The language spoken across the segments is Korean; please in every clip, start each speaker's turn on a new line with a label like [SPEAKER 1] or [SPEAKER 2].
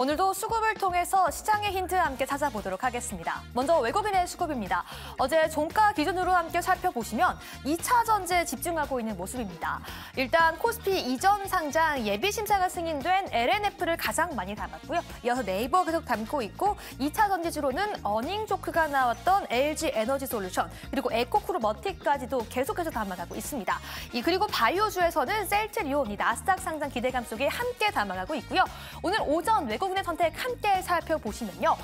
[SPEAKER 1] 오늘도 수급을 통해서 시장의 힌트 함께 찾아보도록 하겠습니다. 먼저 외국인의 수급입니다. 어제 종가 기준으로 함께 살펴보시면 2차 전지에 집중하고 있는 모습입니다. 일단 코스피 이전 상장 예비 심사가 승인된 LNF를 가장 많이 담았고요. 이어서 네이버 계속 담고 있고 2차 전지주로는 어닝 조크가 나왔던 LG 에너지 솔루션 그리고 에코크르 머티까지도 계속해서 담아가고 있습니다. 이 그리고 바이오주에서는 셀트리온이 나스닥 상장 기대감 속에 함께 담아가고 있고요. 오늘 오전 외국 한국인의 선택 함께 살펴보시면요.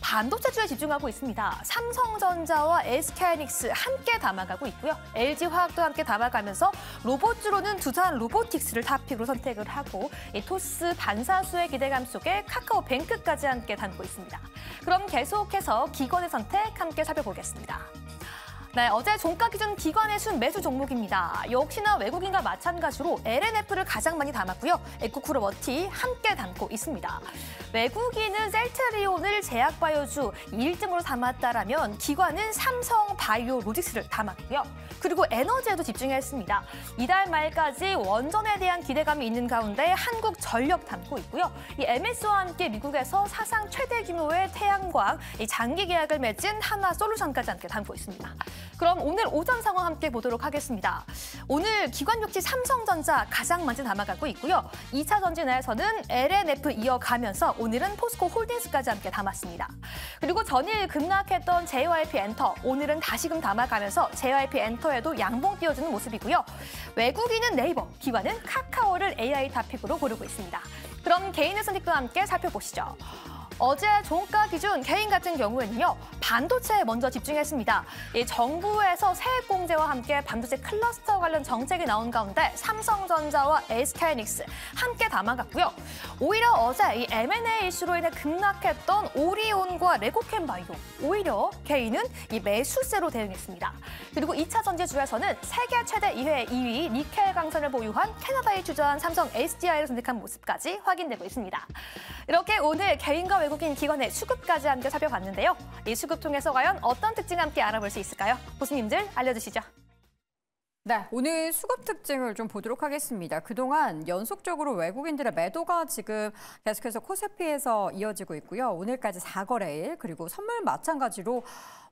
[SPEAKER 1] 반도체주에 집중하고 있습니다. 삼성전자와 SK하이닉스 함께 담아가고 있고요. LG화학도 함께 담아가면서 로봇주로는 두산 로보틱스를 탑픽으로 선택을 하고 토스 반사수의 기대감 속에 카카오뱅크까지 함께 담고 있습니다. 그럼 계속해서 기관의 선택 함께 살펴보겠습니다. 네, 어제 종가 기준 기관의 순 매수 종목입니다. 역시나 외국인과 마찬가지로 LNF를 가장 많이 담았고요. 에코쿠르워티 함께 담고 있습니다. 외국인은 셀트리온을 제약바이오주 1등으로 담았다라면 기관은 삼성 바이오로직스를 담았고요. 그리고 에너지에도 집중했습니다. 이달 말까지 원전에 대한 기대감이 있는 가운데 한국 전력 담고 있고요. 이 MS와 함께 미국에서 사상 최대 규모의 태양광 장기 계약을 맺은 하나솔루션까지 함께 담고 있습니다. 그럼 오늘 오전 상황 함께 보도록 하겠습니다. 오늘 기관 역시 삼성전자 가장 먼저 담아가고 있고요. 2차 전지 내에서는 LNF 이어가면서 오늘은 포스코 홀딩스까지 함께 담았습니다. 그리고 전일 급락했던 JYP 엔터, 오늘은 다시금 담아가면서 JYP 엔터에도 양봉 띄워주는 모습이고요. 외국인은 네이버, 기관은 카카오를 AI 탑픽으로 고르고 있습니다. 그럼 개인의 선택과 함께 살펴보시죠. 어제 종가 기준 개인 같은 경우에는요 반도체에 먼저 집중했습니다. 이 정부에서 세액 공제와 함께 반도체 클러스터 관련 정책이 나온 가운데 삼성전자와 SK이닉스 함께 담아갔고요. 오히려 어제 이 M&A 이슈로 인해 급락했던 오리온과 레고캠바이오 오히려 개인은 이 매수세로 대응했습니다. 그리고 2차 전지주에서는 세계 최대 2회 2위 니켈 강선을 보유한 캐나다의 주저한 삼성 HDI를 선택한 모습까지 확인되고 있습니다. 이렇게 오늘 개인과 외국인 기관의 수급까지 함께 살펴봤는데요. 이 수급 통해서 과연 어떤 특징 함께 알아볼 수 있을까요? 보수님들 알려주시죠.
[SPEAKER 2] 네, 오늘 수급 특징을 좀 보도록 하겠습니다. 그동안 연속적으로 외국인들의 매도가 지금 계속해서 코세피에서 이어지고 있고요. 오늘까지 4거래일, 그리고 선물 마찬가지로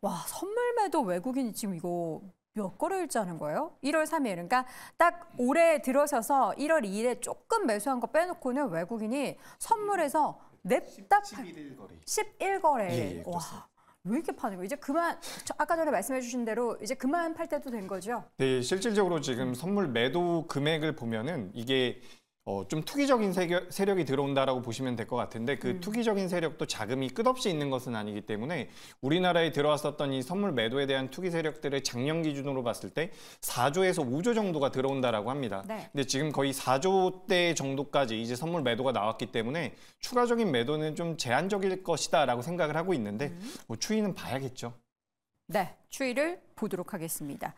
[SPEAKER 2] 와, 선물 매도 외국인이 지금 이거 몇 거래일째 하는 거예요? 1월 3일. 그러니까 딱 올해 들어서서 1월 2일에 조금 매수한 거 빼놓고는 외국인이 선물에서 냅다 11 거래. 11 거래. 예, 예, 와. 왜 이렇게 파는 거예요? 이제 그만 아까 전에 말씀해 주신 대로 이제 그만 팔 때도 된 거죠?
[SPEAKER 3] 네, 실질적으로 지금 선물 매도 금액을 보면은 이게 어, 좀 투기적인 세력, 이 들어온다라고 보시면 될 것 같은데 그 음. 투기적인 세력도 자금이 끝없이 있는 것은 아니기 때문에 우리나라에 들어왔었던 이 선물 매도에 대한 투기 세력들의 작년 기준으로 봤을 때 4조에서 5조 정도가 들어온다라고 합니다. 네. 근데 지금 거의 4조대 정도까지 이제 선물 매도가 나왔기 때문에 추가적인 매도는 좀 제한적일 것이다라고 생각을 하고 있는데 음. 뭐 추이는 봐야겠죠.
[SPEAKER 2] 네. 추이를 보도록 하겠습니다.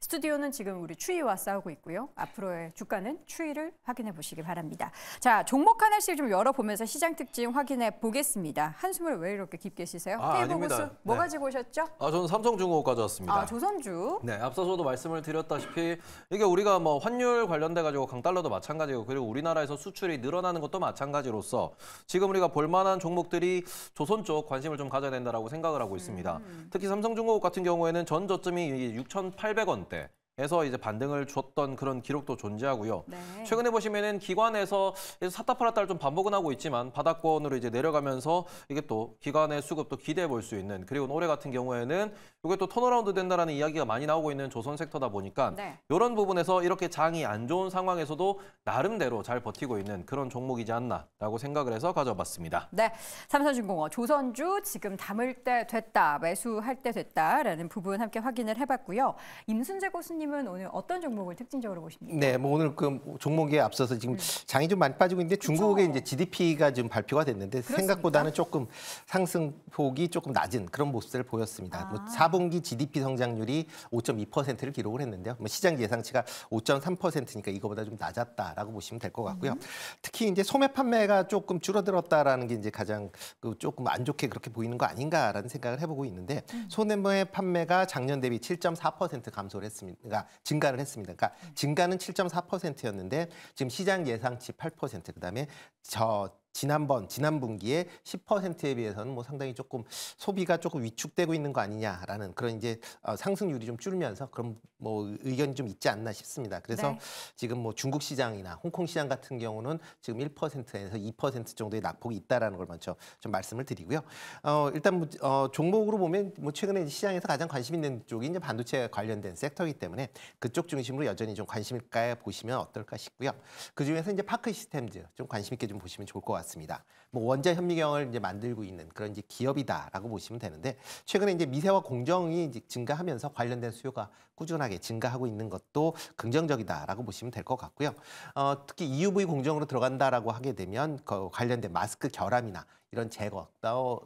[SPEAKER 2] 스튜디오는 지금 우리 추이와 싸우고 있고요. 앞으로의 주가는 추이를 확인해 보시기 바랍니다. 자, 종목 하나씩 좀 열어보면서 시장 특징 확인해 보겠습니다. 한숨을 왜 이렇게 깊게 쉬세요? 아, 아닙니다. 뭐 네. 가지고 오셨죠?
[SPEAKER 4] 아, 저는 삼성중공업 가져왔습니다. 아,
[SPEAKER 2] 조선주.
[SPEAKER 4] 네, 앞서서도 말씀을 드렸다시피 이게 우리가 뭐 환율 관련돼 가지고 강달러도 마찬가지고 그리고 우리나라에서 수출이 늘어나는 것도 마찬가지로서 지금 우리가 볼만한 종목들이 조선 쪽 관심을 좀 가져야 된다고 생각을 하고 있습니다. 음. 특히 삼성중공업 같은 경우 경우에는 전 저점이 6,800원대 해서 이제 반등을 줬던 그런 기록도 존재하고요. 네. 최근에 보시면은 기관에서 사다 팔았다를 좀 반복은 하고 있지만 바닥권으로 이제 내려가면서 이게 또 기관의 수급도 기대해 볼 수 있는 그리고 올해 같은 경우에는 이게 또 턴어라운드 된다라는 이야기가 많이 나오고 있는 조선 섹터다 보니까 네. 이런 부분에서 이렇게 장이 안 좋은 상황에서도 나름대로 잘 버티고 있는 그런 종목이지 않나라고 생각을 해서 가져봤습니다.
[SPEAKER 2] 네, 삼성중공업 조선주 지금 담을 때 됐다 매수할 때 됐다라는 부분 함께 확인을 해봤고요. 임순재 고수님 교수님은 오늘 어떤 종목을 특징적으로 보십니까?
[SPEAKER 5] 네, 뭐 오늘 그 종목에 앞서서 지금 네. 장이 좀 많이 빠지고 있는데 중국의 그쵸? 이제 GDP가 지금 발표가 됐는데 그렇습니까? 생각보다는 조금 상승폭이 조금 낮은 그런 모습을 보였습니다. 뭐 아. 뭐 4분기 GDP 성장률이 5.2%를 기록을 했는데요. 뭐 시장 예상치가 5.3%니까 이거보다 좀 낮았다라고 보시면 될 것 같고요. 음. 특히 이제 소매 판매가 조금 줄어들었다라는 게 이제 가장 그 조금 안 좋게 그렇게 보이는 거 아닌가라는 생각을 해보고 있는데 음. 소매 판매가 작년 대비 7.4% 감소를 했습니다. 그러니까 증가를 했습니다. 그러니까 음. 증가는 7.4%였는데 지금 시장 예상치 8%, 그다음에 저 지난번 지난 분기에 10%에 비해서는 뭐 상당히 조금 소비가 조금 위축되고 있는 거 아니냐라는 그런 이제 어, 상승률이 좀 줄면서 그런 뭐 의견이 좀 있지 않나 싶습니다. 그래서 네. 지금 뭐 중국 시장이나 홍콩 시장 같은 경우는 지금 1%에서 2% 정도의 낙폭이 있다라는 걸 먼저 좀 말씀을 드리고요. 어, 일단 뭐, 어, 종목으로 보면 뭐 최근에 시장에서 가장 관심 있는 쪽이 이제 반도체 관련된 섹터이기 때문에 그쪽 중심으로 여전히 좀 관심일까 보시면 어떨까 싶고요. 그 중에서 이제 파크 시스템즈 좀 관심 있게 좀 보시면 좋을 것 같아요. 왔습니다. 뭐 원자 현미경을 이제 만들고 있는 그런 이제 기업이다라고 보시면 되는데 최근에 이제 미세와 공정이 이제 증가하면서 관련된 수요가 꾸준하게 증가하고 있는 것도 긍정적이다라고 보시면 될 것 같고요. 어, 특히 EUV 공정으로 들어간다라고 하게 되면 그 관련된 마스크 결함이나 이런 제거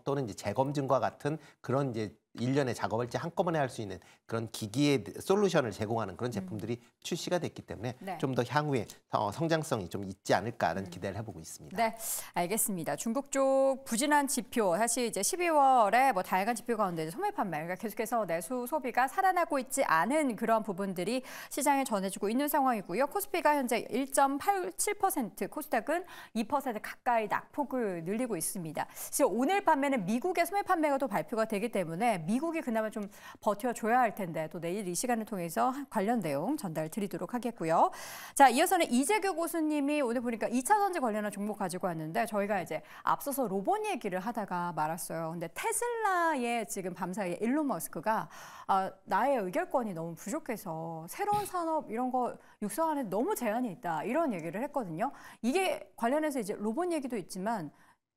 [SPEAKER 5] 또는 이제 재검증과 같은 그런 이제 일련의 작업을 이제 한꺼번에 할 수 있는 그런 기기의 솔루션을 제공하는 그런 음. 제품들이 음. 출시가 됐기 때문에 네. 좀더 향후에 어, 성장성이 좀 있지 않을까라는 음. 기대를 해보고 있습니다.
[SPEAKER 2] 네, 알겠습니다. 중국 쪽 부진한 지표 사실 이제 12월에 뭐 다양한 지표 가운데 소매 판매 그러니까 계속해서 내수 소비가 살아나고 있지 않은 그런 부분들이 시장에 전해지고 있는 상황이고요. 코스피가 현재 1.87% 코스닥은 2% 가까이 낙폭을 늘리고 있습니다. 있습니다. 오늘 판매는 미국의 소매 판매가 또 발표가 되기 때문에 미국이 그나마 좀 버텨줘야 할 텐데 또 내일 이 시간을 통해서 관련 내용 전달 드리도록 하겠고요. 자, 이어서는 이재규 고수님이 오늘 보니까 2차 전지 관련한 종목 가지고 왔는데 저희가 이제 앞서서 로봇 얘기를 하다가 말았어요. 근데 테슬라의 지금 밤사이에 일론 머스크가 아, 나의 의결권이 너무 부족해서 새로운 산업 이런 거 육성하는 너무 제한이 있다 이런 얘기를 했거든요. 이게 관련해서 이제 로봇 얘기도 있지만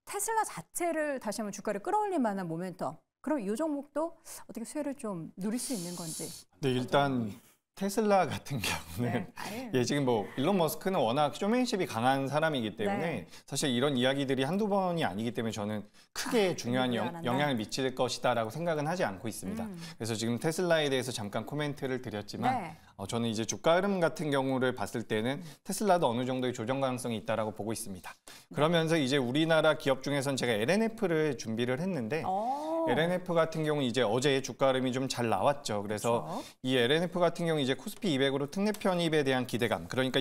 [SPEAKER 2] 테슬라 자체를 다시 한번 주가를 끌어올릴 만한 모멘텀. 그럼 이 종목도 어떻게 수혜를 좀 누릴 수 있는 건지.
[SPEAKER 3] 네, 일단 테슬라 같은 경우는 네. 예 지금 뭐 일론 머스크는 워낙 쇼맨십이 강한 사람이기 때문에 네. 사실 이런 이야기들이 한두 번이 아니기 때문에 저는 크게 아, 중요한 영, 영향을 미칠 것이다라고 생각은 하지 않고 있습니다. 음. 그래서 지금 테슬라에 대해서 잠깐 코멘트를 드렸지만 네. 어, 저는 이제 주가 흐름 같은 경우를 봤을 때는 테슬라도 어느 정도의 조정 가능성이 있다라고 보고 있습니다. 네. 그러면서 이제 우리나라 기업 중에선 제가 LNF를 준비를 했는데 오. 어. LNF 같은 경우 이제 어제 주가 흐름이 좀 잘 나왔죠. 그래서 그렇죠. 이 LNF 같은 경우 이제 코스피 200으로 특례 편입에 대한 기대감. 그러니까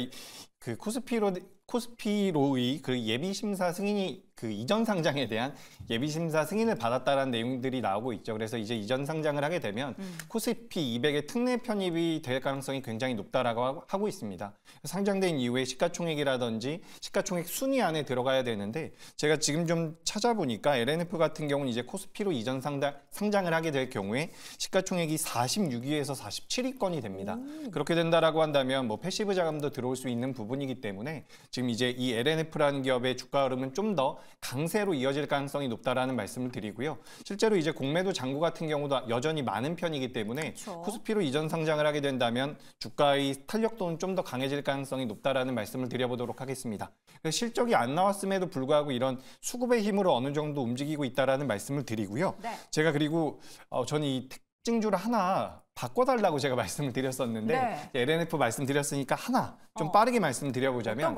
[SPEAKER 3] 그 코스피로 코스피로의 그 예비 심사 승인이 그 이전 상장에 대한 예비 심사 승인을 받았다라는 내용들이 나오고 있죠. 그래서 이제 이전 상장을 하게 되면 음. 코스피 200의 특례 편입이 될 가능성이 굉장히 높다라고 하고 있습니다. 상장된 이후에 시가총액이라든지 시가총액 순위 안에 들어가야 되는데 제가 지금 좀 찾아보니까 LNF 같은 경우는 이제 코스피로 이전 상장, 상장을 하게 될 경우에 시가총액이 46위에서 47위권이 됩니다. 음. 그렇게 된다라고 한다면 뭐 패시브 자금도 들어올 수 있는 부분 부분이기 때문에 지금 이제 이 LNF라는 기업의 주가 흐름은 좀 더 강세로 이어질 가능성이 높다라는 말씀을 드리고요. 실제로 이제 공매도 장구 같은 경우도 여전히 많은 편이기 때문에 그렇죠. 코스피로 이전 상장을 하게 된다면 주가의 탄력도는 좀 더 강해질 가능성이 높다라는 말씀을 드려보도록 하겠습니다. 실적이 안 나왔음에도 불구하고 이런 수급의 힘으로 어느 정도 움직이고 있다라는 말씀을 드리고요. 네. 제가 그리고 어, 저는 이 특징주를 하나 바꿔달라고 제가 말씀을 드렸었는데 네. LNF 말씀드렸으니까 하나 좀 어. 빠르게 말씀드려보자면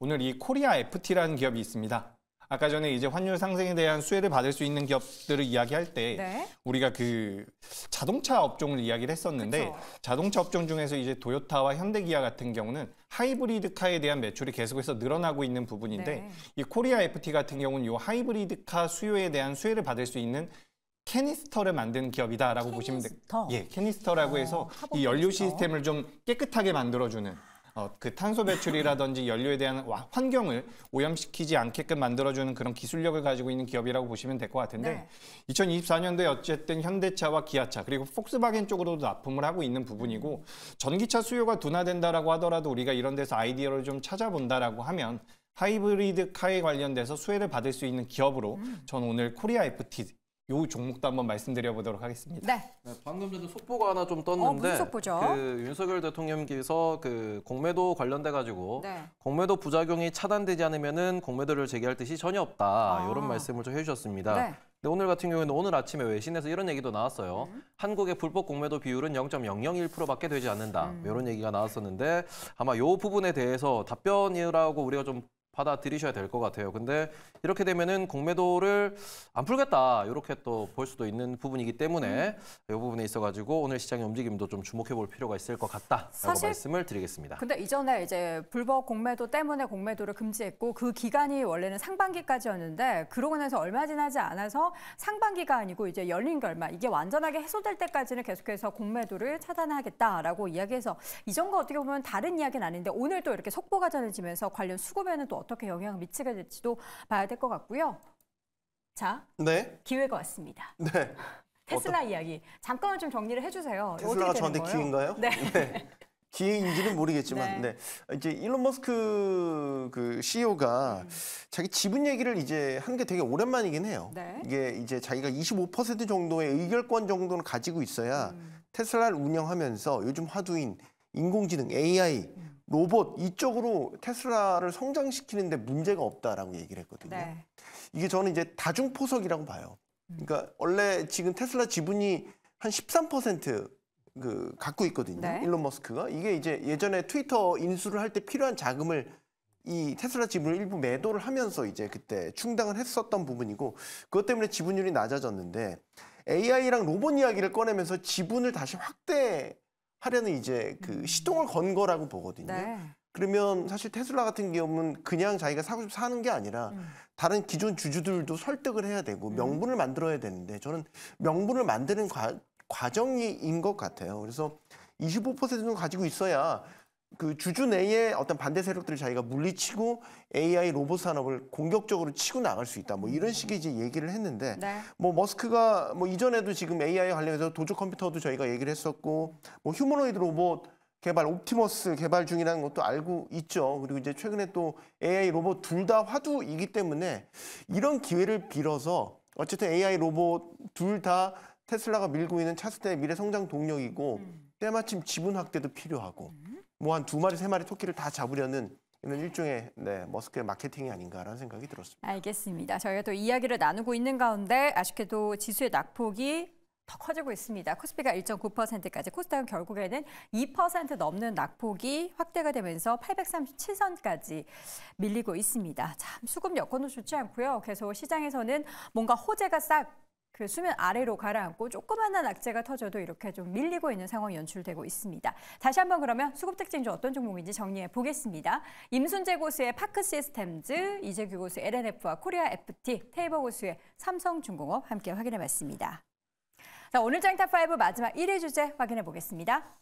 [SPEAKER 3] 오늘 이 코리아 FT라는 기업이 있습니다. 아까 전에 이제 환율 상승에 대한 수혜를 받을 수 있는 기업들을 이야기할 때 네. 우리가 그 자동차 업종을 이야기를 했었는데 그쵸. 자동차 업종 중에서 이제 도요타와 현대기아 같은 경우는 하이브리드카에 대한 매출이 계속해서 늘어나고 있는 부분인데 네. 이 코리아 FT 같은 경우는 이 하이브리드카 수요에 대한 수혜를 받을 수 있는 캐니스터를 만드는 기업이다라고 캐니스터. 보시면 돼요. 예, 캐니스터라고 어, 해서 아, 이 연료 캐니 시스템을 좀 깨끗하게 만들어주는 어, 그 탄소 배출이라든지 연료에 대한 환경을 오염시키지 않게끔 만들어주는 그런 기술력을 가지고 있는 기업이라고 보시면 될 것 같은데 네. 2024년도에 어쨌든 현대차와 기아차 그리고 폭스바겐 쪽으로도 납품을 하고 있는 부분이고 전기차 수요가 둔화된다라고 하더라도 우리가 이런 데서 아이디어를 좀 찾아본다라고 하면 하이브리드 카에 관련돼서 수혜를 받을 수 있는 기업으로 음. 전 오늘 코리아 FT 요 종목도
[SPEAKER 4] 한번 말씀드려보도록 하겠습니다. 네. 네, 방금 전에 속보가 하나 좀 떴는데 어, 속보죠? 그 윤석열 대통령께서 그 공매도 관련돼 가지고 네. 공매도 부작용이 차단되지 않으면은 공매도를 재개할 뜻이 전혀 없다 이런 아. 말씀을 좀 해주셨습니다. 네. 근데 오늘 같은 경우에는 오늘 아침에 외신에서 이런 얘기도 나왔어요. 음. 한국의 불법 공매도 비율은 0.001%밖에 되지 않는다. 음. 이런 얘기가 나왔었는데 아마 이 부분에 대해서 답변이라고 우리가 좀 받아들이셔야 될 것 같아요. 근데 이렇게 되면은 공매도를 안 풀겠다 이렇게 또 볼 수도 있는 부분이기 때문에 음. 이 부분에 있어가지고 오늘 시장의 움직임도 좀 주목해볼 필요가 있을 것 같다라고 사실, 말씀을 드리겠습니다. 근데
[SPEAKER 2] 이전에 이제 불법 공매도 때문에 공매도를 금지했고 그 기간이 원래는 상반기까지였는데 그러고 나서 얼마 지나지 않아서 상반기가 아니고 이제 열린 결말 이게 완전하게 해소될 때까지는 계속해서 공매도를 차단하겠다라고 이야기해서 이전과 어떻게 보면 다른 이야기는 아닌데 오늘 또 이렇게 속보가 전해지면서 관련 수급에는 또 어떤 어떻게 영향을 미치게 될지도 봐야 될 것 같고요. 자, 네. 기회가 왔습니다.
[SPEAKER 6] 네.
[SPEAKER 2] 테슬라 어떤... 이야기 잠깐만 좀 정리를 해주세요. 테슬라가 저한테 거예요? 기회인가요? 네. 네.
[SPEAKER 6] 기회인지는 모르겠지만, 네. 네. 이제 일론 머스크 그 CEO가 음. 자기 지분 얘기를 이제 한 게 되게 오랜만이긴 해요. 네. 이게 이제 자기가 25% 정도의 의결권 정도는 가지고 있어야 음. 테슬라를 운영하면서 요즘 화두인 인공지능 AI 음. 로봇 이쪽으로 테슬라를 성장시키는데 문제가 없다라고 얘기를 했거든요. 네. 이게 저는 이제 다중포석이라고 봐요. 음. 그러니까 원래 지금 테슬라 지분이 한 13%그 갖고 있거든요. 네. 일론 머스크가 이게 이제 예전에 트위터 인수를 할 때 필요한 자금을 이 테슬라 지분을 일부 매도를 하면서 이제 그때 충당을 했었던 부분이고 그것 때문에 지분율이 낮아졌는데 AI랑 로봇 이야기를 꺼내면서 지분을 다시 확대 하려는 이제 그 음. 시동을 건 거라고 보거든요. 네. 그러면 사실 테슬라 같은 경우는 그냥 자기가 사고 싶어 사는 게 아니라 음. 다른 기존 주주들도 설득을 해야 되고 음. 명분을 만들어야 되는데 저는 명분을 만드는 과, 과정인 것 같아요. 그래서 25%는 가지고 있어야 그 주주 내에 어떤 반대 세력들을 자기가 물리치고 AI 로봇 산업을 공격적으로 치고 나갈 수 있다. 뭐 이런 식의 이제 얘기를 했는데 네. 뭐 머스크가 뭐 이전에도 지금 AI 관련해서 도주 컴퓨터도 저희가 얘기를 했었고 뭐 휴머노이드 로봇 개발 옵티머스 개발 중이라는 것도 알고 있죠. 그리고 이제 최근에 또 AI 로봇 둘 다 화두이기 때문에 이런 기회를 빌어서 어쨌든 AI 로봇 둘 다 테슬라가 밀고 있는 차세대 미래 성장 동력이고 음. 때마침 지분 확대도 필요하고 음. 뭐한두 마리 세 마리 토끼를 다 잡으려는 이런 일종의 네, 머스크의 마케팅이 아닌가라는 생각이 들었습니다.
[SPEAKER 2] 알겠습니다. 저희가 또 이야기를 나누고 있는 가운데 아쉽게도 지수의 낙폭이 더 커지고 있습니다. 코스피가 1.9%까지 코스닥은 결국에는 2% 넘는 낙폭이 확대가 되면서 837선까지 밀리고 있습니다. 참 수급 여건도 좋지 않고요. 계속 시장에서는 뭔가 호재가 싹그 수면 아래로 가라앉고 조그만한 악재가 터져도 이렇게 좀 밀리고 있는 상황이 연출되고 있습니다. 다시 한번 그러면 수급 특징 중 어떤 종목인지 정리해 보겠습니다. 임순재 고수의 파크 시스템즈, 이재규 고수 LNF와 코리아 FT, 테이버 고수의 삼성중공업 함께 확인해 봤습니다. 자, 오늘 장탑5 마지막 1위 주제 확인해 보겠습니다.